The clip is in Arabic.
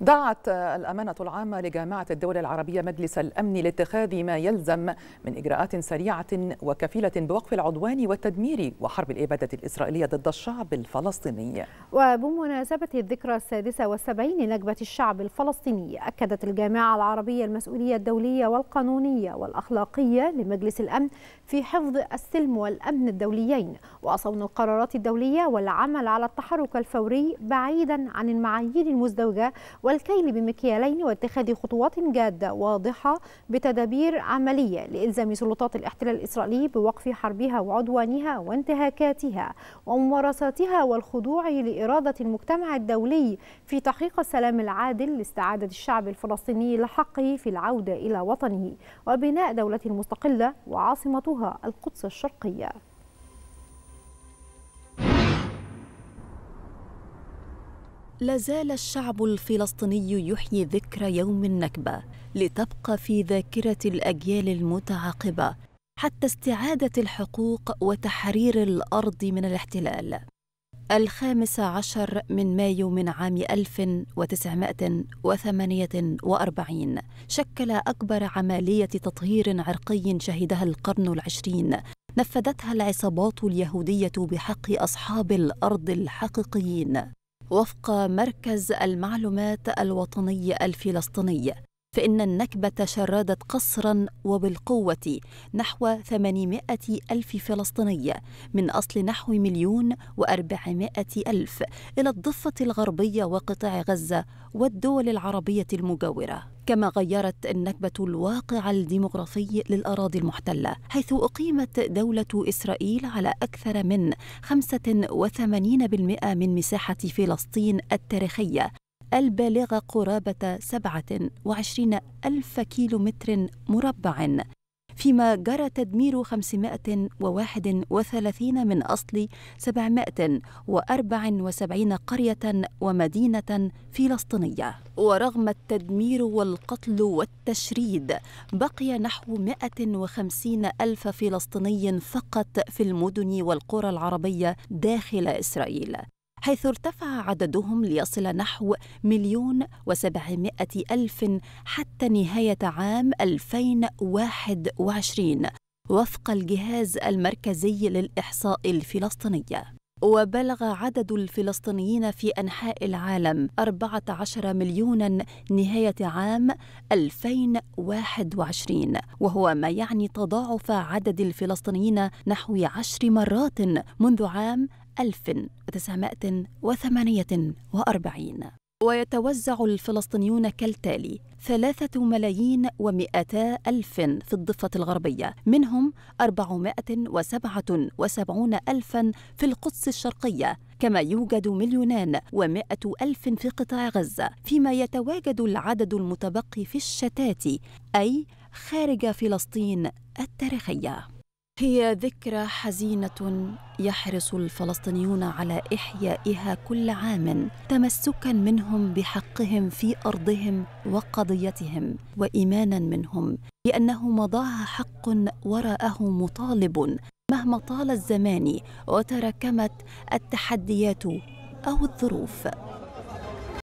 دعت الأمانة العامة لجامعة الدول العربية مجلس الأمن لاتخاذ ما يلزم من إجراءات سريعة وكفيلة بوقف العدوان والتدمير وحرب الإبادة الإسرائيلية ضد الشعب الفلسطيني وبمناسبة الذكرى السادسة والسبعين لنكبة الشعب الفلسطيني أكدت الجامعة العربية المسؤولية الدولية والقانونية والأخلاقية لمجلس الأمن في حفظ السلم والأمن الدوليين وصون القرارات الدولية والعمل على التحرك الفوري بعيدا عن المعايير المزدوجة والكيل بمكيالين واتخاذ خطوات جادة واضحة بتدابير عملية لإلزام سلطات الاحتلال الإسرائيلي بوقف حربها وعدوانها وانتهاكاتها وممارساتها والخضوع لإرادة المجتمع الدولي في تحقيق السلام العادل لاستعادة الشعب الفلسطيني لحقه في العودة إلى وطنه وبناء دولة مستقلة وعاصمتها القدس الشرقية لازال الشعب الفلسطيني يحيي ذكرى يوم النكبه لتبقى في ذاكره الاجيال المتعاقبه حتى استعاده الحقوق وتحرير الارض من الاحتلال الخامس عشر من مايو من عام 1948 شكل أكبر عملية تطهير عرقي شهدها القرن العشرين نفذتها العصابات اليهودية بحق أصحاب الأرض الحقيقيين وفق مركز المعلومات الوطني الفلسطيني فإن النكبة شردت قصرا وبالقوة نحو 800 ألف فلسطيني من أصل نحو مليون وأربعمائة ألف إلى الضفة الغربية وقطاع غزة والدول العربية المجاورة كما غيرت النكبة الواقع الديمغرافي للأراضي المحتلة حيث أقيمت دولة إسرائيل على أكثر من 85% من مساحة فلسطين التاريخية البالغة قرابة 27 ألف كيلومتر مربع فيما جرى تدمير 531 من أصل 774 قرية ومدينة فلسطينية ورغم التدمير والقتل والتشريد بقي نحو 150 ألف فلسطيني فقط في المدن والقرى العربية داخل إسرائيل حيث ارتفع عددهم ليصل نحو مليون وسبعمائة ألف حتى نهاية عام 2021 وفق الجهاز المركزي للإحصاء الفلسطيني وبلغ عدد الفلسطينيين في أنحاء العالم 14 مليونا نهاية عام 2021 وهو ما يعني تضاعف عدد الفلسطينيين نحو عشر مرات منذ عام 1948 ويتوزع الفلسطينيون كالتالي ثلاثة ملايين ومئتا ألف في الضفة الغربية منهم أربعمائة وسبعة وسبعون ألفا في القدس الشرقية كما يوجد مليونان ومائة ألف في قطاع غزة فيما يتواجد العدد المتبقي في الشتات أي خارج فلسطين التاريخيه هي ذكرى حزينة يحرص الفلسطينيون على إحيائها كل عام تمسكا منهم بحقهم في أرضهم وقضيتهم وإيمانا منهم بأنه مضاها حق وراءه مطالب مهما طال الزمان وتراكمت التحديات أو الظروف